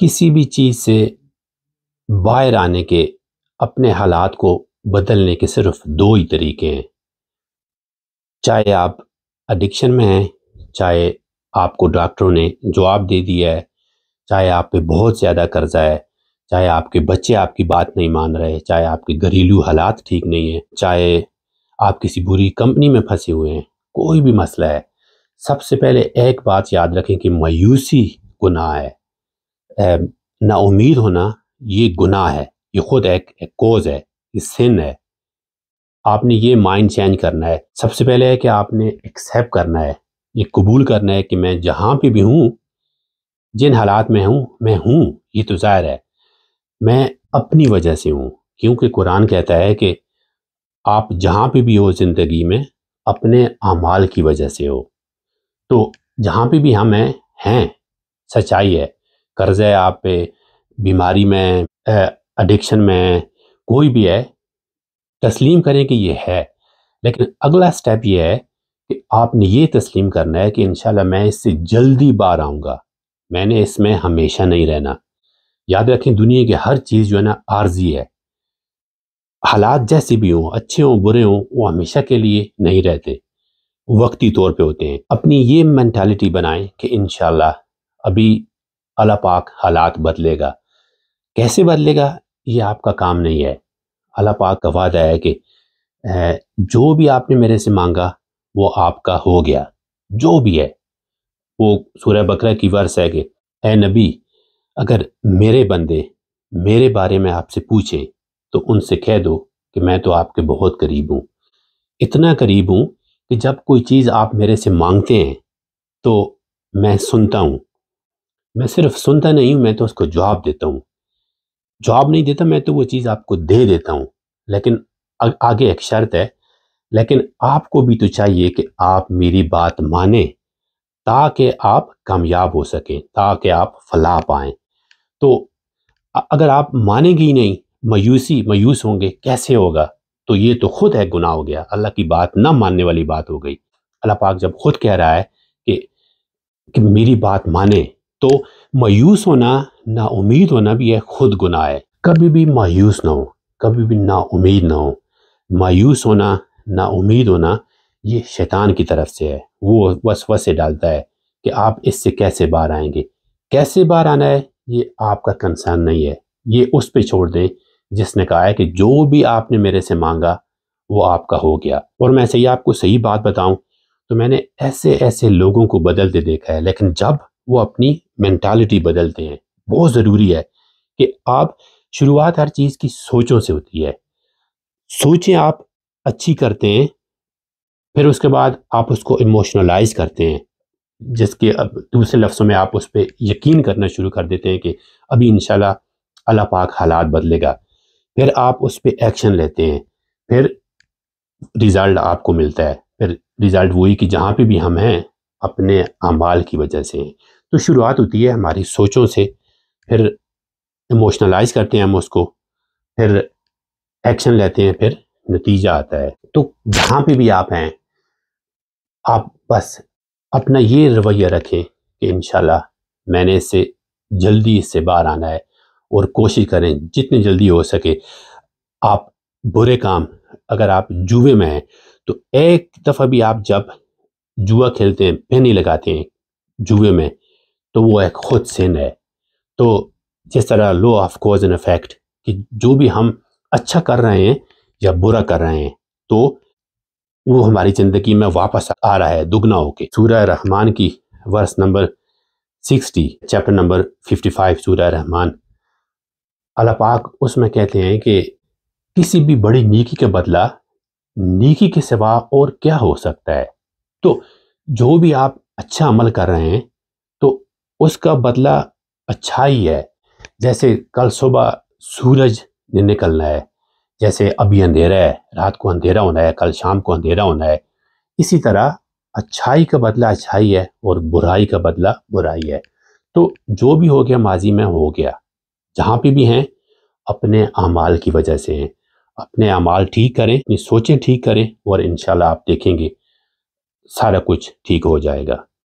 किसी भी चीज़ से बाहर आने के अपने हालात को बदलने के सिर्फ दो ही तरीके हैं चाहे आप एडिक्शन में हैं चाहे आपको डॉक्टरों ने जवाब दे दिया है चाहे आप पे बहुत ज़्यादा कर्जा है चाहे आपके बच्चे आपकी बात नहीं मान रहे चाहे आपके घरेलू हालात ठीक नहीं है चाहे आप किसी बुरी कंपनी में फंसे हुए हैं कोई भी मसला है सबसे पहले एक बात याद रखें कि मायूसी गुनाह है नाउमीद होना ये गुनाह है ये खुद एक, एक कोज है ये सिन है आपने ये माइंड चेंज करना है सबसे पहले है कि आपने एक्सेप्ट करना है ये कबूल करना है कि मैं जहाँ पे भी हूँ जिन हालात में हूँ मैं हूँ ये तो ज़ाहिर है मैं अपनी वजह से हूँ क्योंकि कुरान कहता है कि आप जहाँ पे भी हो ज़िंदगी में अपने अमाल की वजह से हो तो जहाँ पे भी हम हैं हैं सच्चाई है कर्ज़ है आप पे बीमारी में एडिक्शन में कोई भी है तस्लीम करें कि ये है लेकिन अगला स्टेप ये है कि आपने ये तस्लीम करना है कि इन मैं इससे जल्दी बाहर आऊँगा मैंने इसमें हमेशा नहीं रहना याद रखें दुनिया की हर चीज़ जो है ना आर्जी है हालात जैसे भी हों अच्छे हों बुरे हों वो हमेशा के लिए नहीं रहते वक्ती तौर पे होते हैं अपनी ये मैंटालिटी बनाएं कि इन अभी अला पाक हालात बदलेगा कैसे बदलेगा ये आपका काम नहीं है अला पाक का वादा है कि जो भी आपने मेरे से मांगा वो आपका हो गया जो भी है वो सूर्य बकरा की वर्ष है कि ए नबी अगर मेरे बंदे मेरे बारे में आपसे पूछें तो उनसे कह दो कि मैं तो आपके बहुत करीब हूँ इतना करीब हूँ कि जब कोई चीज़ आप मेरे से मांगते हैं तो मैं सुनता हूँ मैं सिर्फ सुनता नहीं हूँ मैं तो उसको जवाब देता हूँ जवाब नहीं देता मैं तो वो चीज़ आपको दे देता हूँ लेकिन आगे एक शर्त है लेकिन आपको भी तो चाहिए कि आप मेरी बात माने ताकि आप कामयाब हो सकें ताकि आप फला पाएँ तो अगर आप मानेंगे ही नहीं मायूसी मायूस होंगे कैसे होगा तो ये तो खुद है गुनाह हो गया अल्लाह की बात ना मानने वाली बात हो गई अल्लाह पाक जब खुद कह रहा है कि कि मेरी बात माने तो मायूस होना ना उम्मीद होना भी है खुद गुनाह है कभी भी मायूस ना हो कभी भी ना उम्मीद ना हो मायूस होना ना उम्मीद होना ये शैतान की तरफ से है वो वस डालता है कि आप इससे कैसे बाहर आएंगे कैसे बाहर आना है ये आपका कंसर्न नहीं है ये उस पर छोड़ दें जिसने कहा है कि जो भी आपने मेरे से मांगा वो आपका हो गया और मैं सही आपको सही बात बताऊं तो मैंने ऐसे ऐसे लोगों को बदलते देखा है लेकिन जब वो अपनी मैंटालिटी बदलते हैं बहुत ज़रूरी है कि आप शुरुआत हर चीज़ की सोचों से होती है सोचें आप अच्छी करते हैं फिर उसके बाद आप उसको इमोशनलाइज करते हैं जिसके अब दूसरे लफ्ज़ों में आप उस पर यकीन करना शुरू कर देते हैं कि अभी इन अल्लाह पाक हालात बदलेगा फिर आप उस पर एक्शन लेते हैं फिर रिज़ल्ट आपको मिलता है फिर रिज़ल्ट वही कि जहाँ पे भी हम हैं अपने अमाल की वजह से हैं तो शुरुआत होती है हमारी सोचों से फिर इमोशनलाइज करते हैं हम उसको फिर एक्शन लेते हैं फिर नतीजा आता है तो जहाँ पे भी आप हैं आप बस अपना ये रवैया रखें कि इन मैंने इससे जल्दी इससे बाहर आना है और कोशिश करें जितनी जल्दी हो सके आप बुरे काम अगर आप जुए में हैं तो एक दफ़ा भी आप जब जुआ खेलते हैं पेनी लगाते हैं जुए में तो वो एक खुद सिन है तो जिस तरह law of cause and effect कि जो भी हम अच्छा कर रहे हैं या बुरा कर रहे हैं तो वो हमारी ज़िंदगी में वापस आ रहा है दुगना होके सूर्य रहमान की verse number sixty chapter number fifty five Surah Rahman अला पाक उसमें कहते हैं कि किसी भी बड़ी नीकी के बदला नीकी के सिवा और क्या हो सकता है तो जो भी आप अच्छा अमल कर रहे हैं तो उसका बदला अच्छा ही है जैसे कल सुबह सूरज ने निकलना है जैसे अभी अंधेरा है रात को अंधेरा होना है कल शाम को अंधेरा होना है इसी तरह अच्छाई का बदला अच्छाई है और बुराई का बदला बुराई है तो जो भी हो गया माजी में हो गया जहाँ पे भी हैं अपने अमाल की वजह से हैं अपने अमाल ठीक करें अपनी सोचें ठीक करें और इन आप देखेंगे सारा कुछ ठीक हो जाएगा